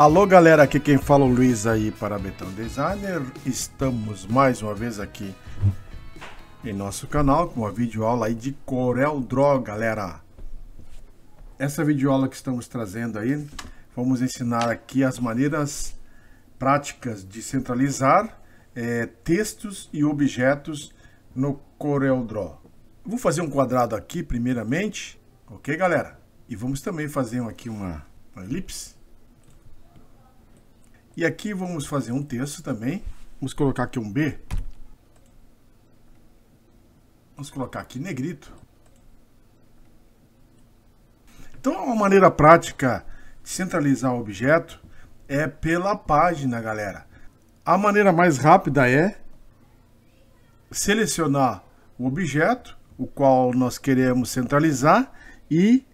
Alô galera, aqui quem fala é o Luiz aí para Betão Designer. Estamos mais uma vez aqui em nosso canal com uma videoaula aí de Corel Draw, galera. Essa videoaula que estamos trazendo aí, vamos ensinar aqui as maneiras práticas de centralizar é, textos e objetos no Corel Draw. Vou fazer um quadrado aqui primeiramente, ok galera? E vamos também fazer aqui uma, uma elipse. E aqui vamos fazer um texto também. Vamos colocar aqui um B. Vamos colocar aqui negrito. Então, uma maneira prática de centralizar o objeto é pela página, galera. A maneira mais rápida é selecionar o objeto, o qual nós queremos centralizar, e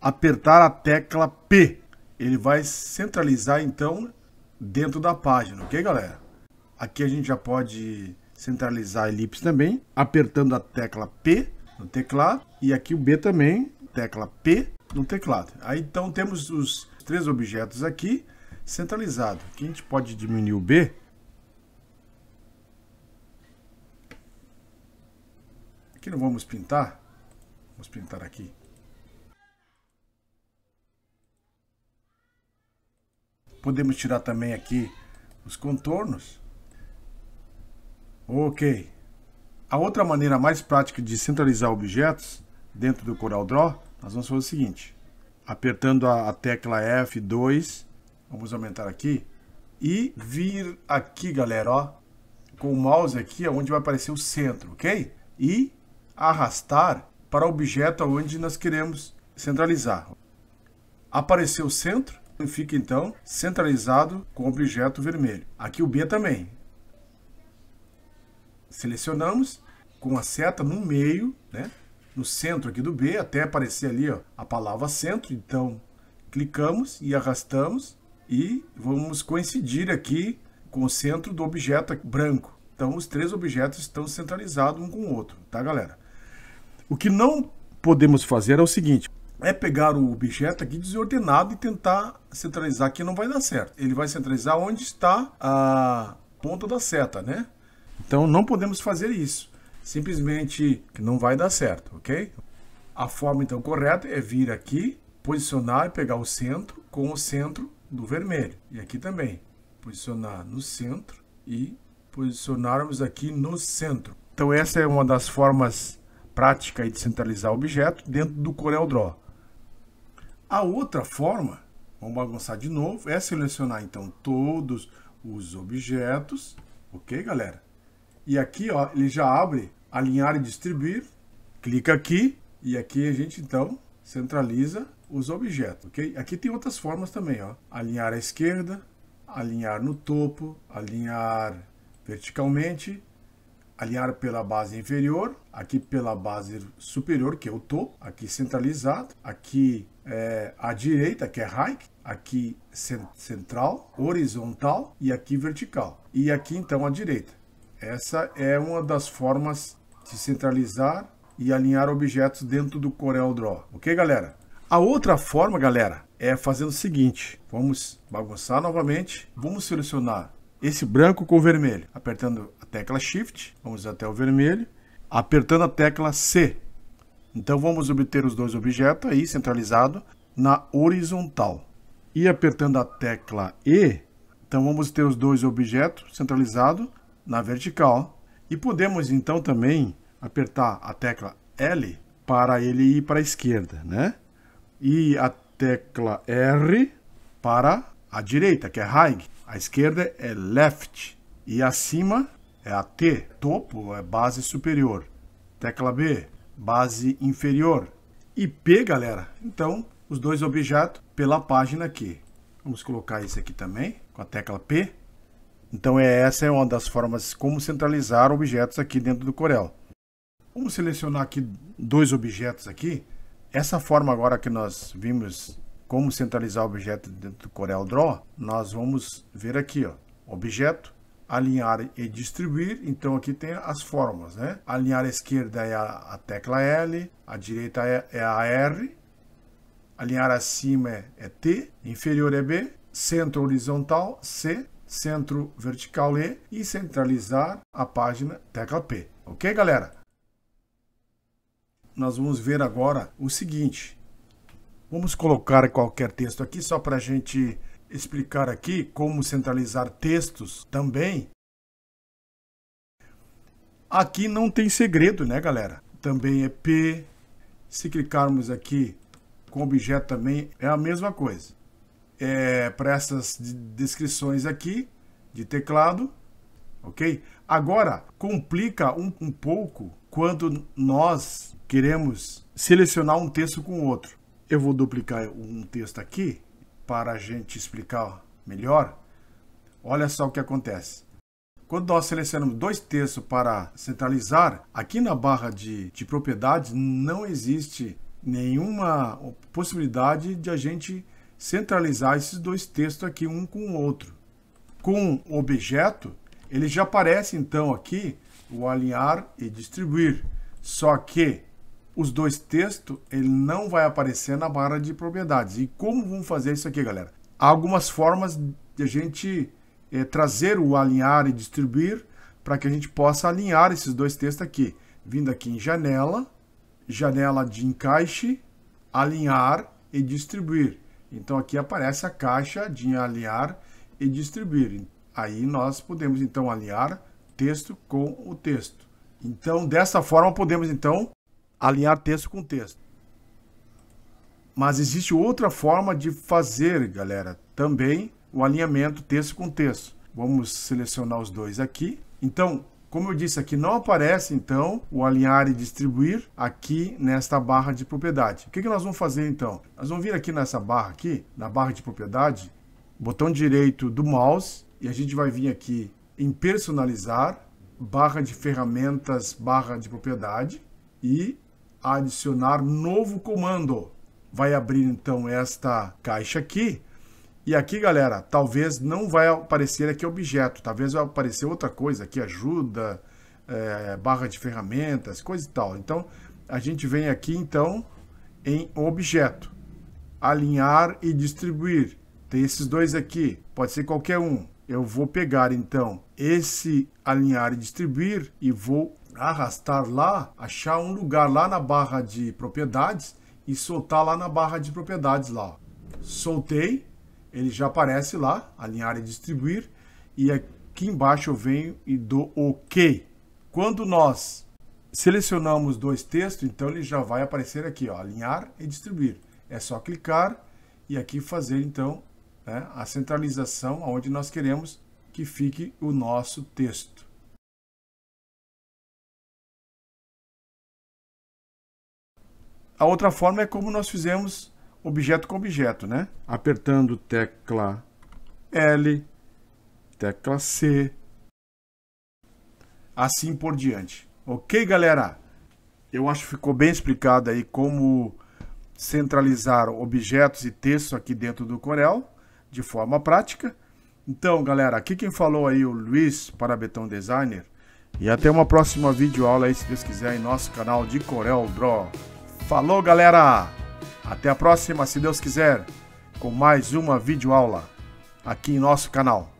apertar a tecla P. Ele vai centralizar, então, dentro da página, ok, galera? Aqui a gente já pode centralizar a elipse também, apertando a tecla P no teclado e aqui o B também, tecla P no teclado. Aí então temos os três objetos aqui centralizados. Aqui a gente pode diminuir o B Aqui não vamos pintar. Vamos pintar aqui. Podemos tirar também aqui os contornos. Ok. A outra maneira mais prática de centralizar objetos dentro do CorelDRAW, nós vamos fazer o seguinte. Apertando a, a tecla F2, vamos aumentar aqui. E vir aqui, galera, ó. Com o mouse aqui, é onde vai aparecer o centro, ok? E arrastar para o objeto onde nós queremos centralizar. Apareceu o centro, fica então centralizado com o objeto vermelho. Aqui o B também. Selecionamos com a seta no meio, né? no centro aqui do B, até aparecer ali ó, a palavra centro. Então, clicamos e arrastamos e vamos coincidir aqui com o centro do objeto branco. Então, os três objetos estão centralizados um com o outro, tá, galera? O que não podemos fazer é o seguinte, é pegar o objeto aqui desordenado e tentar centralizar que não vai dar certo. Ele vai centralizar onde está a ponta da seta, né? Então não podemos fazer isso. Simplesmente não vai dar certo, ok? A forma então correta é vir aqui, posicionar e pegar o centro com o centro do vermelho. E aqui também, posicionar no centro e posicionarmos aqui no centro. Então essa é uma das formas prática de centralizar o objeto dentro do Corel Draw. A outra forma, vamos bagunçar de novo, é selecionar então todos os objetos, ok galera? E aqui ó, ele já abre alinhar e distribuir, clica aqui e aqui a gente então centraliza os objetos, ok? Aqui tem outras formas também, ó, alinhar à esquerda, alinhar no topo, alinhar verticalmente, alinhar pela base inferior, aqui pela base superior, que eu é tô, aqui centralizado, aqui é, à direita, que é high, aqui cent central, horizontal e aqui vertical. E aqui então à direita. Essa é uma das formas de centralizar e alinhar objetos dentro do Corel Draw. Ok, galera? A outra forma, galera, é fazendo o seguinte. Vamos bagunçar novamente. Vamos selecionar esse branco com o vermelho. Apertando a tecla Shift, vamos até o vermelho, apertando a tecla C. Então vamos obter os dois objetos aí centralizado na horizontal. E apertando a tecla E, então vamos ter os dois objetos centralizados na vertical. E podemos então também apertar a tecla L para ele ir para a esquerda, né? E a tecla R para a direita, que é high. A esquerda é left e acima é a T, topo é base superior. Tecla B, base inferior. E P, galera, então os dois objetos pela página aqui. Vamos colocar isso aqui também, com a tecla P. Então é, essa é uma das formas como centralizar objetos aqui dentro do Corel. Vamos selecionar aqui dois objetos aqui. Essa forma agora que nós vimos como centralizar objeto dentro do Corel Draw, nós vamos ver aqui, ó, objeto, alinhar e distribuir, então aqui tem as formas, né? Alinhar à esquerda é a, tecla L, a direita é, é a R, alinhar acima é, é, T, inferior é B, centro horizontal C, centro vertical E e centralizar a página tecla P. Ok, galera? Nós vamos ver agora o seguinte, Vamos colocar qualquer texto aqui só para a gente explicar aqui como centralizar textos também. Aqui não tem segredo, né, galera? Também é P. Se clicarmos aqui com objeto também é a mesma coisa. É para essas descrições aqui de teclado, ok? Agora, complica um, um pouco quando nós queremos selecionar um texto com outro. Eu vou duplicar um texto aqui para a gente explicar melhor. Olha só o que acontece. Quando nós selecionamos dois textos para centralizar, aqui na barra de, de propriedades não existe nenhuma possibilidade de a gente centralizar esses dois textos aqui um com o outro. Com o objeto, ele já aparece então aqui o alinhar e distribuir. Só que os dois textos, ele não vai aparecer na barra de propriedades. E como vamos fazer isso aqui, galera? Há algumas formas de a gente é, trazer o alinhar e distribuir para que a gente possa alinhar esses dois textos aqui. Vindo aqui em janela, janela de encaixe, alinhar e distribuir. Então aqui aparece a caixa de alinhar e distribuir. Aí nós podemos então alinhar texto com o texto. Então dessa forma podemos então alinhar texto com texto. Mas existe outra forma de fazer, galera, também o alinhamento texto com texto. Vamos selecionar os dois aqui. Então, como eu disse, aqui não aparece, então, o alinhar e distribuir aqui nesta barra de propriedade. O que, que nós vamos fazer, então? Nós vamos vir aqui nessa barra aqui, na barra de propriedade, botão direito do mouse, e a gente vai vir aqui em personalizar, barra de ferramentas, barra de propriedade, e adicionar novo comando. Vai abrir então esta caixa aqui. E aqui, galera, talvez não vai aparecer aqui objeto, talvez vai aparecer outra coisa aqui, ajuda, é, barra de ferramentas, coisa e tal. Então, a gente vem aqui, então, em objeto, alinhar e distribuir. Tem esses dois aqui, pode ser qualquer um. Eu vou pegar, então, esse alinhar e distribuir e vou arrastar lá, achar um lugar lá na barra de propriedades e soltar lá na barra de propriedades lá. Soltei, ele já aparece lá, alinhar e distribuir, e aqui embaixo eu venho e dou OK. Quando nós selecionamos dois textos, então ele já vai aparecer aqui, ó, alinhar e distribuir. É só clicar e aqui fazer então né, a centralização onde nós queremos que fique o nosso texto. A outra forma é como nós fizemos objeto com objeto, né? Apertando tecla L, tecla C, assim por diante. Ok, galera? Eu acho que ficou bem explicado aí como centralizar objetos e textos aqui dentro do Corel, de forma prática. Então, galera, aqui quem falou aí o Luiz Parabeton Designer. E até uma próxima videoaula aí, se Deus quiser, em nosso canal de Corel Draw. Falou, galera! Até a próxima, se Deus quiser, com mais uma videoaula aqui em nosso canal.